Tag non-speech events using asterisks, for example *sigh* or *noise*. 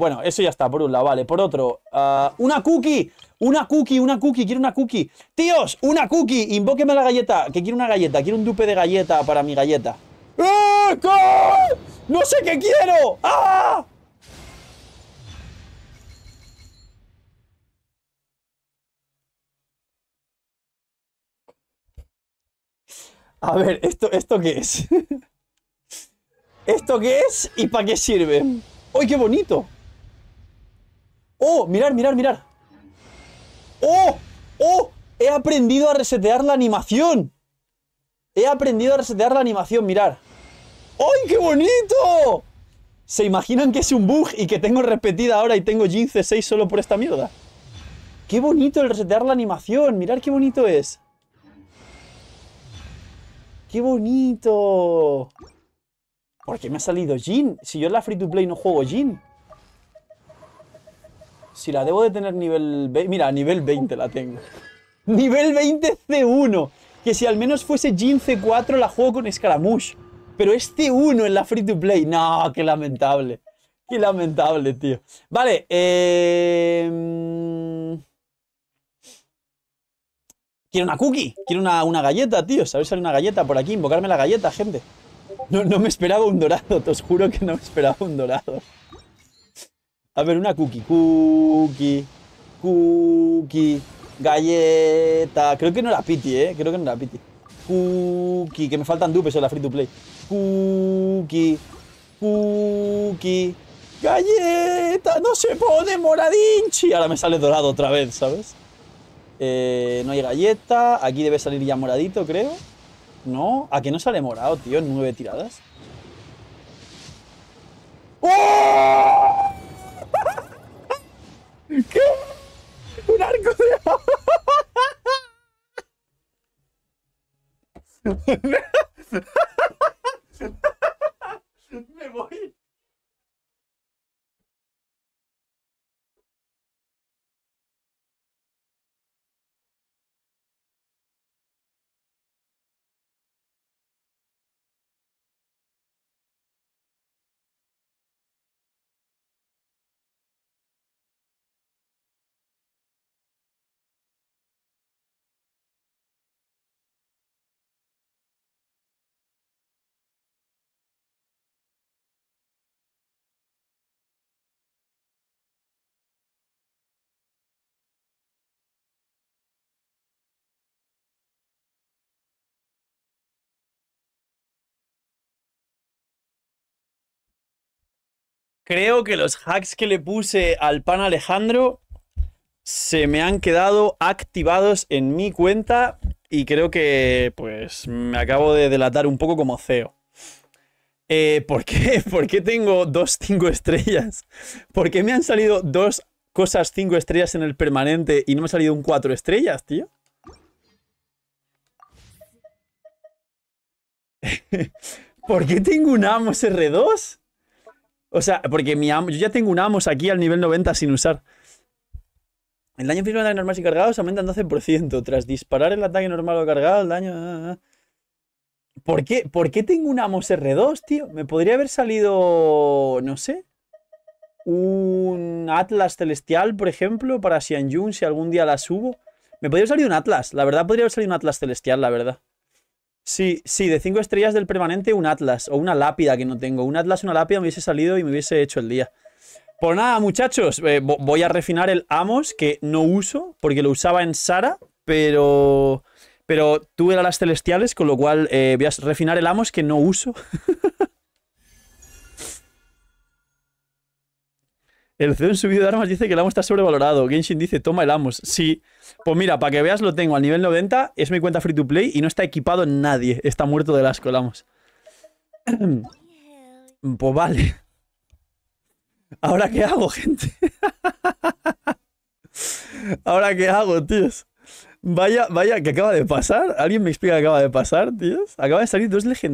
bueno, eso ya está, por un lado, vale. Por otro, ah, una cookie, una cookie, una cookie, quiero una cookie. Tíos, una cookie, invóqueme la galleta, que quiero una galleta, quiero un dupe de galleta para mi galleta. ¡Eh, ¡No sé qué quiero! ¡Ah! A ver, ¿esto, esto qué es? *laughs* ¿Esto qué es y para qué sirve? ¡Uy, qué bonito! ¡Oh! Mirar, mirar, mirar. ¡Oh! ¡Oh! He aprendido a resetear la animación. He aprendido a resetear la animación, mirar. ¡Ay, qué bonito! ¿Se imaginan que es un bug y que tengo repetida ahora y tengo Jin C6 solo por esta mierda? ¡Qué bonito el resetear la animación! Mirar qué bonito es. ¡Qué bonito! ¿Por qué me ha salido Jin? Si yo en la Free to Play no juego Jin. Si la debo de tener nivel 20. Mira, nivel 20 la tengo. *laughs* nivel 20 C1. Que si al menos fuese Jin C4 la juego con Scaramouche. Pero es C1 en la free to play. No, qué lamentable. Qué lamentable, tío. Vale, eh... Quiero una cookie. Quiero una, galleta, tío. Sabes, salir una galleta por aquí? Invocarme la galleta, gente. No, no me esperaba un dorado. Te os juro que no me esperaba un dorado. A ver, una cookie. Cookie. Cookie. Galleta. Creo que no era Pity, ¿eh? Creo que no era piti Cookie. Que me faltan dupes en la free to play. Cookie. Cookie. Galleta. No se pone moradinchi. Ahora me sale dorado otra vez, ¿sabes? Eh, no hay galleta. Aquí debe salir ya moradito, creo. No. Aquí no sale morado, tío. nueve tiradas. ¡Oh! ¿Qué? ¡Un arco de... *laughs* *laughs* Creo que los hacks que le puse al pan Alejandro se me han quedado activados en mi cuenta y creo que pues me acabo de delatar un poco como CEO. Eh, ¿Por qué? *laughs* ¿Por qué tengo dos 5 estrellas? ¿Por qué me han salido dos cosas 5 estrellas en el permanente y no me ha salido un 4 estrellas, tío? *laughs* ¿Por qué tengo un Amos R2? O sea, porque mi yo ya tengo un Amos aquí al nivel 90 sin usar. El daño físico de ataques normales y cargados aumenta en 12%. Tras disparar el ataque normal o cargado, el daño... Ah, ah, ah. ¿Por qué, ¿Por qué tengo un Amos R2, tío? Me podría haber salido... No sé. Un Atlas Celestial, por ejemplo, para Yun, si algún día la subo. Me podría haber salido un Atlas. La verdad, podría haber salido un Atlas Celestial, la verdad. Sí, sí, de cinco estrellas del permanente un atlas o una lápida que no tengo. Un atlas, una lápida me hubiese salido y me hubiese hecho el día. Por pues nada, muchachos, eh, voy a refinar el Amos que no uso porque lo usaba en Sara, pero pero tuve las celestiales, con lo cual eh, voy a refinar el Amos que no uso. *laughs* El CEO en su de armas dice que el Amos está sobrevalorado. Genshin dice, toma el amos. Sí. Pues mira, para que veas, lo tengo al nivel 90. Es mi cuenta free to play y no está equipado en nadie. Está muerto del asco el amos. *clears throat* pues vale. ¿Ahora qué hago, gente? *laughs* ¿Ahora qué hago, tíos? Vaya, vaya, que acaba de pasar. ¿Alguien me explica qué acaba de pasar, tíos? Acaba de salir dos legendarios.